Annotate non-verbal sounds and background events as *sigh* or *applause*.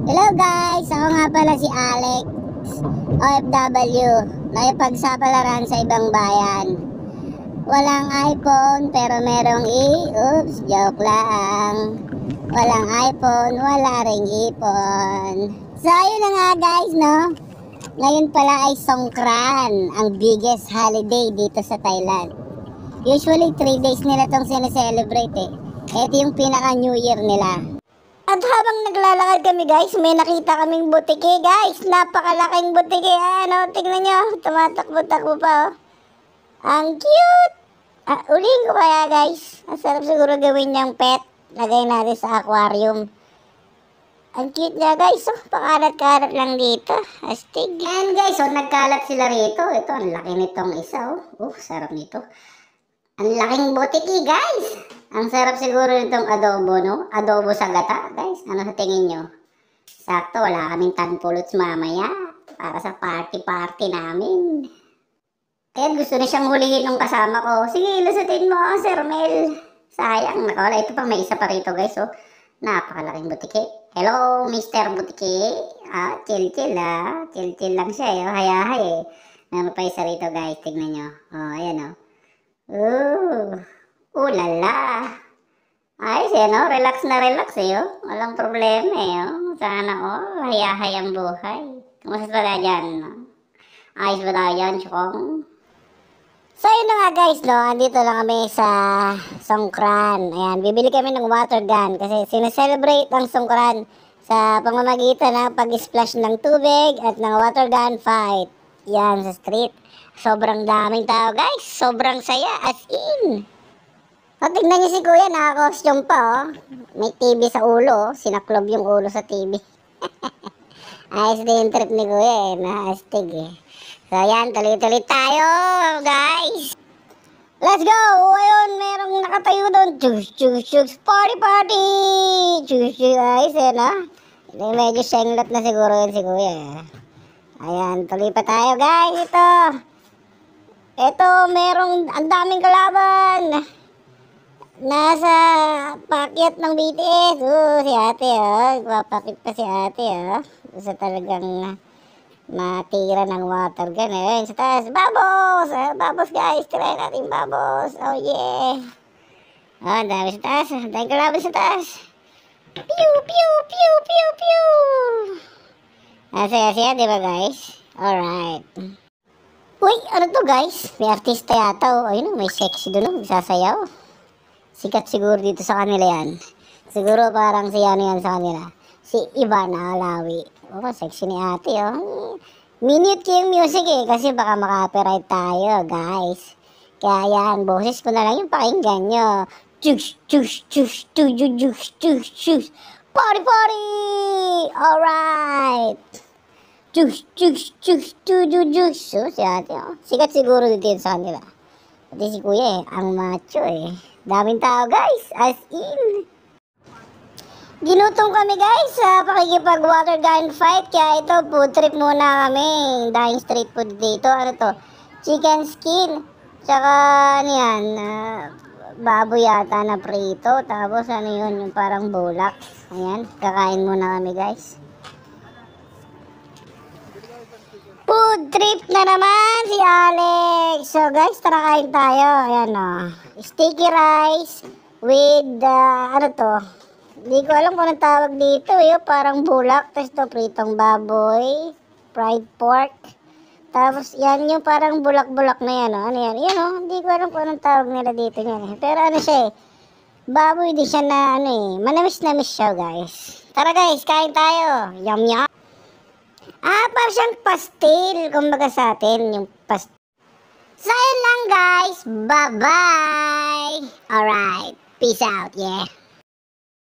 Hello guys! Ako nga pala si Alex OFW May Nakipagsapalaran sa ibang bayan Walang iPhone pero merong i... Oops! Joke lang Walang iPhone, wala ring ipon So ayun na nga guys no Ngayon pala ay Songkran Ang biggest holiday dito sa Thailand Usually 3 days nila tong sineselebrate eh Ito yung pinaka New Year nila at habang naglalakad kami guys, may nakita kaming butike guys. Napakalaking butike. Ano, oh, tingnan nyo. Tumatakbo-takbo pa oh. Ang cute! Ah, ulihin ko kaya guys. Ang sarap siguro gawin niyang pet. Lagay natin sa aquarium. Ang cute niya guys, oh. Pakalat-kalat lang dito. Astig. And guys, oh, nagkalat sila rito. Ito, ang laki nitong isa, oh. Oh, sarap nito. Ang laking butiki, guys. Ang sarap siguro nitong adobo, no? Adobo sa gata, guys. Ano sa tingin nyo? Sakto, wala kaming tanpulots mamaya para sa party-party namin. Kaya gusto na siyang hulihin ng kasama ko. Sige, lusutin mo, Sir Mel. Sayang. Nakawala, ito pa may isa pa rito, guys, oh. Napakalaking butiki. Hello, Mr. Butiki. Ah, chill-chill, ah. Chill-chill lang siya, eh. Oh, hayahay, eh. Meron pa isa rito, guys. Tingnan nyo. Oh, ayan, oh. Oh, oh la. Ayos eh, no? Relax na relax eh, oh. Walang problema eh, oh. Sana, oh, hayahay ang buhay. Kumusta na dyan, no? Ayos ba tayo dyan, Chukong? So, yun na nga guys, no? Andito lang kami sa Songkran. Ayan, bibili kami ng water gun kasi sineselebrate ang Songkran sa pamamagitan ng pag-splash ng tubig at ng water gun fight. Yan, sa street. Sobrang daming tao, guys. Sobrang saya, as in. O, tignan niyo si kuya, nakakostume pa, oh. May TV sa ulo, oh. Sinaklob yung ulo sa TV. *laughs* Ayos din yung trip ni kuya, eh. Nahastig, eh. So, yan, tuloy-tuloy tayo, guys. Let's go! Ayun, merong nakatayo doon. Chug, chug, chug, party, party! Chug, chug, ayos, eh, no? Medyo senglat na siguro yun si kuya, eh. Ayan, tuloy pa tayo guys. Ito. Ito, merong ang daming kalaban. Nasa packet ng BTS. Oo, si ate oh. Papakit pa si ate oh. Gusto talagang matira ng water gun. Eh. Ayan, sa taas. Babos! Ah, babos guys. Try natin babos. Oh yeah. Oh, dami sa taas. Dahil kalaban sa taas. Pew, pew, pew, pew, pew. Ang saya-saya, di ba guys? Alright. Uy, ano to guys? May artista yata. O, oh. ayun, oh, may sexy doon. Oh. Sasayaw. Sikat siguro dito sa kanila yan. Siguro parang si ano yan sa kanila. Si Ivana Alawi. O, oh, sexy ni ate, oh. Minute ko yung music eh, kasi baka makapiright tayo, guys. Kaya yan, boses ko na lang yung pakinggan nyo. Tsush, tsush, tsush, tsush, tsush, tsush, tsush. Party, party! All right. juice, juice, juice, juice, juice. So, si ate, oh. Sikat siguro dito sa kanila. Pati si kuya, eh. Ang macho, eh. Daming tao, guys. As in. Ginutong kami, guys, sa pakikipag-water gun fight. Kaya ito, food trip muna kami. Dahil street food dito. Ano to? Chicken skin. Tsaka, ano yan, uh, baboy yata na prito. Tapos ano yun, yung parang bulak. Ayan, kakain muna kami guys. Food trip na naman si Alex. So guys, tara kain tayo. Ayan o. Oh. Sticky rice with, uh, ano to? Hindi ko alam kung tawag dito. Eh. Parang bulak. Tapos to pritong baboy. Fried pork. Tapos yan yung parang bulak-bulak na yan. Oh. Ano yan? Yan oh. Hindi ko alam kung anong tawag nila dito yan. Eh. Pero ano siya eh. Baboy di siya na ano eh. Manamis na miss siya guys. Tara guys, kain tayo. Yum yum. Ah, parang siyang pastil. Kumbaga sa atin yung pastel. So yun lang guys. Bye-bye. Alright. Peace out. Yeah.